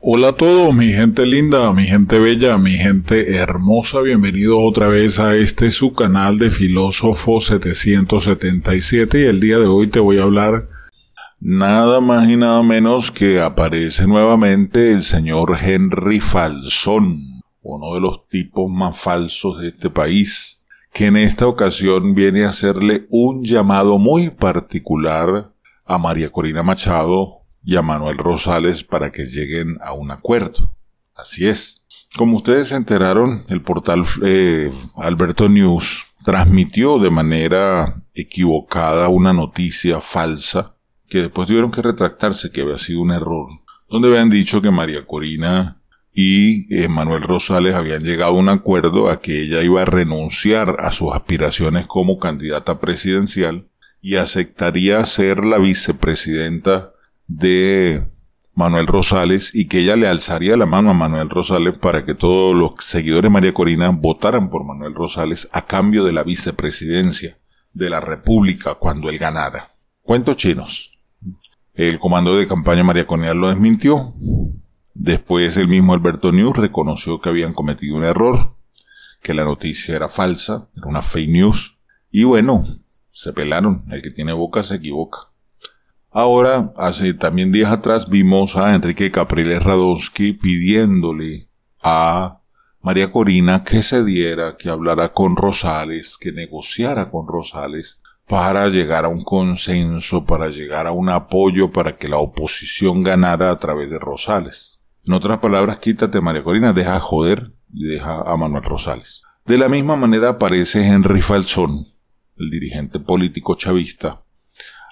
Hola a todos, mi gente linda, mi gente bella, mi gente hermosa, bienvenidos otra vez a este su canal de Filósofo 777 y el día de hoy te voy a hablar nada más y nada menos que aparece nuevamente el señor Henry Falsón, uno de los tipos más falsos de este país, que en esta ocasión viene a hacerle un llamado muy particular a María Corina Machado, y a Manuel Rosales para que lleguen a un acuerdo. Así es. Como ustedes se enteraron, el portal eh, Alberto News transmitió de manera equivocada una noticia falsa que después tuvieron que retractarse que había sido un error, donde habían dicho que María Corina y eh, Manuel Rosales habían llegado a un acuerdo a que ella iba a renunciar a sus aspiraciones como candidata presidencial y aceptaría ser la vicepresidenta de Manuel Rosales y que ella le alzaría la mano a Manuel Rosales para que todos los seguidores de María Corina votaran por Manuel Rosales a cambio de la vicepresidencia de la República cuando él ganara. Cuentos chinos. El comando de campaña María Corina lo desmintió. Después el mismo Alberto News reconoció que habían cometido un error, que la noticia era falsa, era una fake news. Y bueno, se pelaron. El que tiene boca se equivoca. Ahora, hace también días atrás vimos a Enrique Capriles Radonsky pidiéndole a María Corina que se diera, que hablara con Rosales, que negociara con Rosales para llegar a un consenso, para llegar a un apoyo, para que la oposición ganara a través de Rosales. En otras palabras, quítate María Corina, deja joder y deja a Manuel Rosales. De la misma manera aparece Henry Falzón, el dirigente político chavista,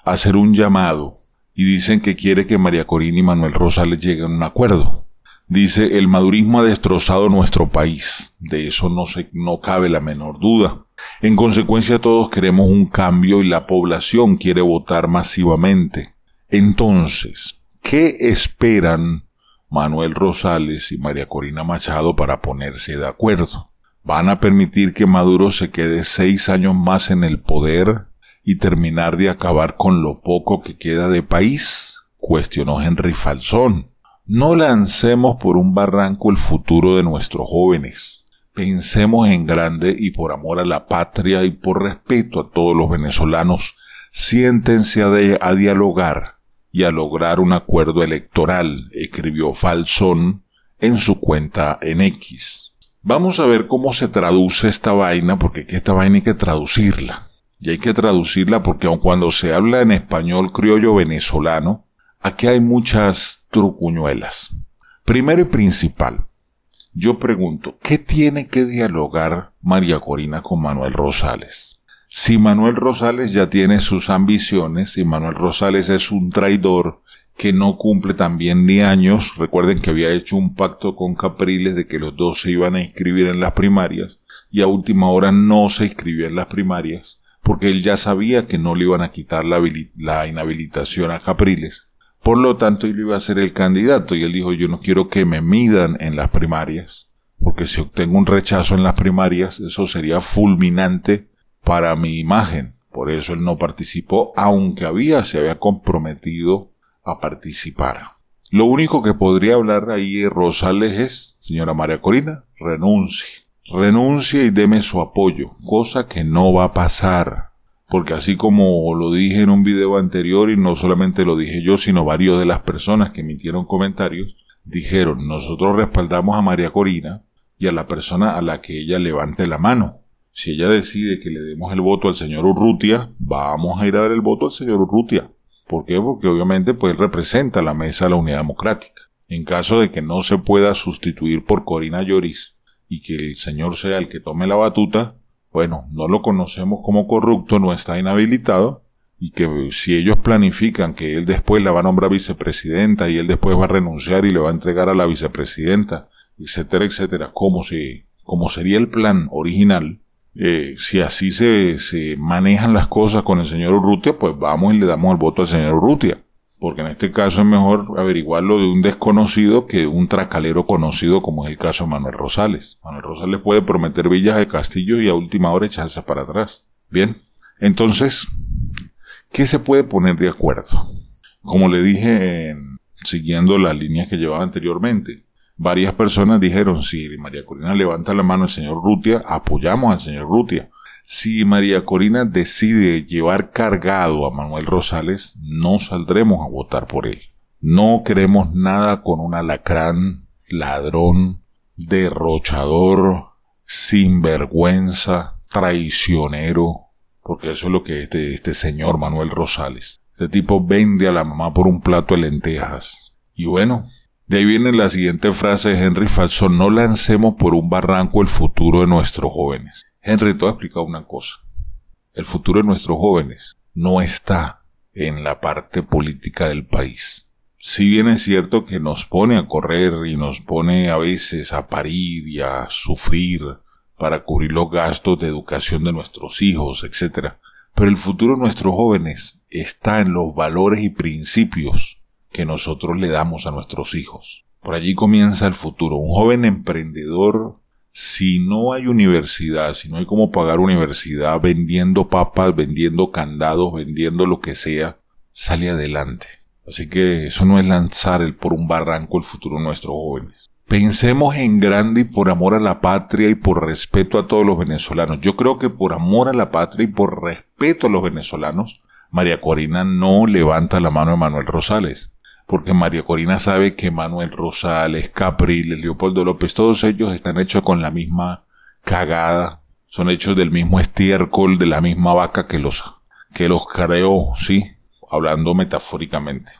hacer un llamado y dicen que quiere que María Corina y Manuel Rosales lleguen a un acuerdo. Dice, el madurismo ha destrozado nuestro país. De eso no, se, no cabe la menor duda. En consecuencia, todos queremos un cambio y la población quiere votar masivamente. Entonces, ¿qué esperan Manuel Rosales y María Corina Machado para ponerse de acuerdo? ¿Van a permitir que Maduro se quede seis años más en el poder y terminar de acabar con lo poco que queda de país, cuestionó Henry Falsón. No lancemos por un barranco el futuro de nuestros jóvenes. Pensemos en grande y por amor a la patria y por respeto a todos los venezolanos, siéntense a, de, a dialogar y a lograr un acuerdo electoral, escribió Falsón en su cuenta en X. Vamos a ver cómo se traduce esta vaina, porque esta vaina hay que traducirla y hay que traducirla porque aun cuando se habla en español criollo venezolano, aquí hay muchas trucuñuelas. Primero y principal, yo pregunto, ¿qué tiene que dialogar María Corina con Manuel Rosales? Si Manuel Rosales ya tiene sus ambiciones y Manuel Rosales es un traidor que no cumple también ni años, recuerden que había hecho un pacto con Capriles de que los dos se iban a inscribir en las primarias y a última hora no se inscribió en las primarias, porque él ya sabía que no le iban a quitar la, inhabilitación a Capriles. Por lo tanto, él iba a ser el candidato y él dijo, yo no quiero que me midan en las primarias, porque si obtengo un rechazo en las primarias, eso sería fulminante para mi imagen. Por eso él no participó, aunque había, se había comprometido a participar. Lo único que podría hablar ahí Rosales es, señora María Corina, renuncie renuncie y deme su apoyo, cosa que no va a pasar. Porque así como lo dije en un video anterior, y no solamente lo dije yo, sino varios de las personas que emitieron comentarios, dijeron, nosotros respaldamos a María Corina y a la persona a la que ella levante la mano. Si ella decide que le demos el voto al señor Urrutia, vamos a ir a dar el voto al señor Urrutia. ¿Por qué? Porque obviamente pues él representa la mesa de la unidad democrática. En caso de que no se pueda sustituir por Corina Lloris, y que el señor sea el que tome la batuta, bueno, no lo conocemos como corrupto, no está inhabilitado, y que si ellos planifican que él después la va a nombrar vicepresidenta y él después va a renunciar y le va a entregar a la vicepresidenta, etcétera, etcétera, como, si, como sería el plan original, eh, si así se, se manejan las cosas con el señor Urrutia, pues vamos y le damos el voto al señor Urrutia porque en este caso es mejor averiguarlo de un desconocido que de un tracalero conocido, como es el caso de Manuel Rosales. Manuel Rosales puede prometer villas de castillo y a última hora echarse para atrás. Bien, entonces, ¿qué se puede poner de acuerdo? Como le dije, siguiendo las líneas que llevaba anteriormente, varias personas dijeron, si María Corina levanta la mano al señor Rutia, apoyamos al señor Rutia. Si María Corina decide llevar cargado a Manuel Rosales, no saldremos a votar por él. No queremos nada con un alacrán, ladrón, derrochador, sinvergüenza, traicionero, porque eso es lo que este, este señor Manuel Rosales. Este tipo vende a la mamá por un plato de lentejas. Y bueno, de ahí viene la siguiente frase de Henry Falso, no lancemos por un barranco el futuro de nuestros jóvenes. Henry todo ha explicado una cosa. El futuro de nuestros jóvenes no está en la parte política del país. Si bien es cierto que nos pone a correr y nos pone a veces a parir y a sufrir para cubrir los gastos de educación de nuestros hijos, etc. Pero el futuro de nuestros jóvenes está en los valores y principios que nosotros le damos a nuestros hijos. Por allí comienza el futuro. Un joven emprendedor si no hay universidad, si no hay cómo pagar universidad vendiendo papas, vendiendo candados, vendiendo lo que sea, sale adelante. Así que eso no es lanzar el por un barranco el futuro de nuestros jóvenes. Pensemos en grande y por amor a la patria y por respeto a todos los venezolanos. Yo creo que por amor a la patria y por respeto a los venezolanos, María Corina no levanta la mano de Manuel Rosales porque María Corina sabe que Manuel Rosales, Capriles, Leopoldo López, todos ellos están hechos con la misma cagada, son hechos del mismo estiércol, de la misma vaca que los, que los creó, sí, hablando metafóricamente.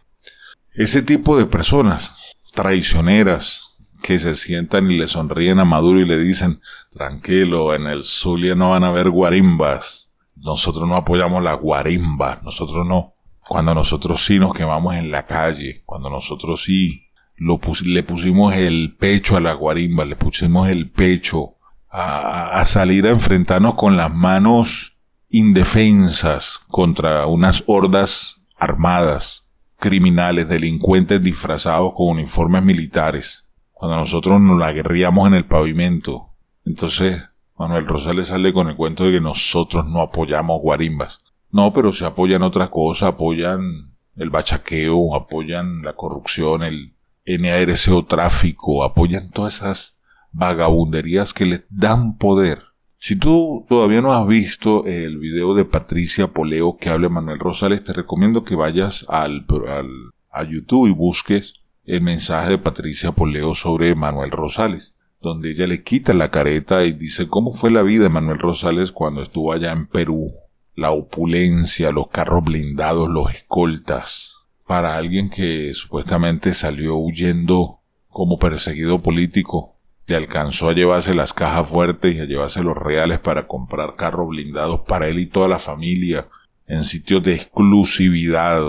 Ese tipo de personas traicioneras que se sientan y le sonríen a Maduro y le dicen, tranquilo, en el Zulia no van a haber guarimbas, nosotros no apoyamos las guarimbas, nosotros no cuando nosotros sí nos quemamos en la calle, cuando nosotros sí le pusimos el pecho a la guarimba, le pusimos el pecho a, a salir a enfrentarnos con las manos indefensas contra unas hordas armadas, criminales, delincuentes disfrazados con uniformes militares, cuando nosotros nos la guerríamos en el pavimento. Entonces, Manuel Rosales sale con el cuento de que nosotros no apoyamos guarimbas. No, pero se apoyan otras cosas, apoyan el bachaqueo, apoyan la corrupción, el NARC o tráfico, apoyan todas esas vagabunderías que le dan poder. Si tú todavía no has visto el video de Patricia Poleo que habla Manuel Rosales, te recomiendo que vayas al, al, a YouTube y busques el mensaje de Patricia Poleo sobre Manuel Rosales, donde ella le quita la careta y dice cómo fue la vida de Manuel Rosales cuando estuvo allá en Perú la opulencia, los carros blindados, los escoltas, para alguien que supuestamente salió huyendo como perseguido político, le alcanzó a llevarse las cajas fuertes y a llevarse los reales para comprar carros blindados para él y toda la familia, en sitios de exclusividad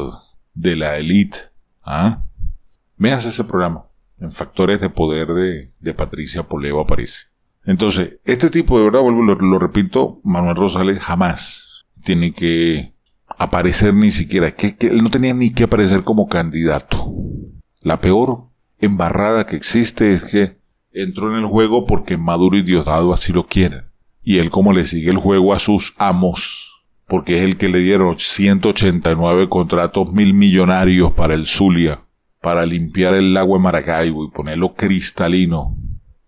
de la élite. ¿Ah? Veas ese programa, en Factores de Poder de, Patricia Poleo aparece. Entonces, este tipo de verdad, vuelvo, lo repito, Manuel Rosales jamás tiene que aparecer ni siquiera, que, que, él no tenía ni que aparecer como candidato. La peor embarrada que existe es que entró en el juego porque Maduro y Diosdado así lo quieren. Y él como le sigue el juego a sus amos, porque es el que le dieron 189 contratos mil millonarios para el Zulia, para limpiar el lago de Maracaibo y ponerlo cristalino.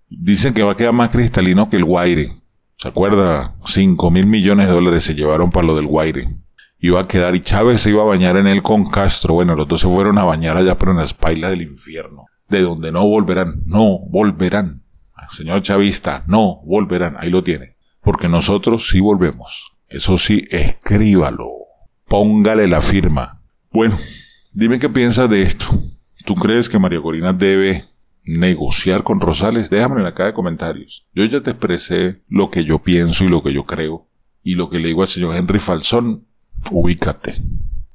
Dicen que va a quedar más cristalino que el Guaire. ¿Se acuerda? 5 mil millones de dólares se llevaron para lo del Guaire. Iba a quedar y Chávez se iba a bañar en él con Castro. Bueno, los dos se fueron a bañar allá, pero en las del infierno. De donde no volverán. No volverán. Señor chavista, no volverán. Ahí lo tiene. Porque nosotros sí volvemos. Eso sí, escríbalo. Póngale la firma. Bueno, dime qué piensas de esto. ¿Tú crees que María Corina debe negociar con Rosales, déjame en la caja de comentarios. Yo ya te expresé lo que yo pienso y lo que yo creo. Y lo que le digo al señor Henry Falsón, ubícate.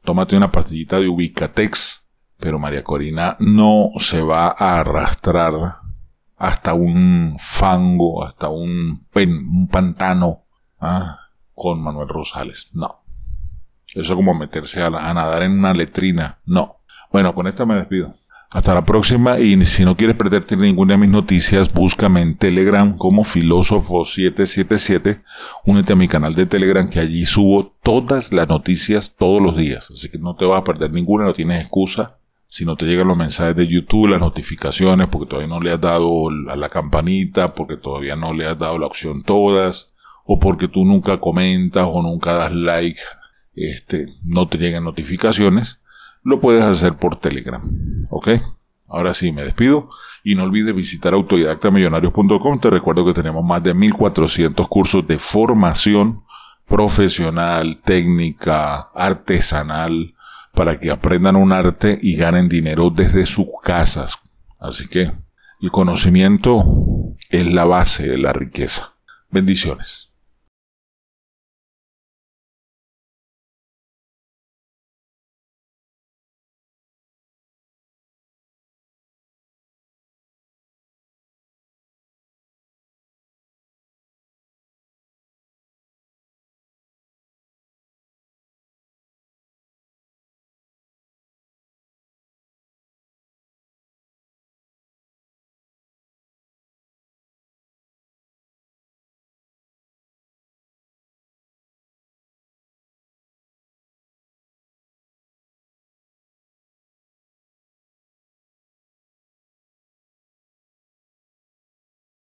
Tómate una pastillita de ubicatex. Pero María Corina no se va a arrastrar hasta un fango, hasta un, un pantano ah, con Manuel Rosales. No. Eso es como meterse a, nadar en una letrina. No. Bueno, con esto me despido. Hasta la próxima y si no quieres perderte ninguna de mis noticias, búscame en Telegram como Filósofo777. Únete a mi canal de Telegram que allí subo todas las noticias todos los días. Así que no te vas a perder ninguna, no tienes excusa. Si no te llegan los mensajes de YouTube, las notificaciones, porque todavía no le has dado a la campanita, porque todavía no le has dado la opción todas, o porque tú nunca comentas o nunca das like, este, no te llegan notificaciones lo puedes hacer por Telegram. ¿Ok? Ahora sí, me despido y no olvides visitar autodidactamillonarios.com. Te recuerdo que tenemos más de 1400 cursos de formación profesional, técnica, artesanal, para que aprendan un arte y ganen dinero desde sus casas. Así que el conocimiento es la base de la riqueza. Bendiciones.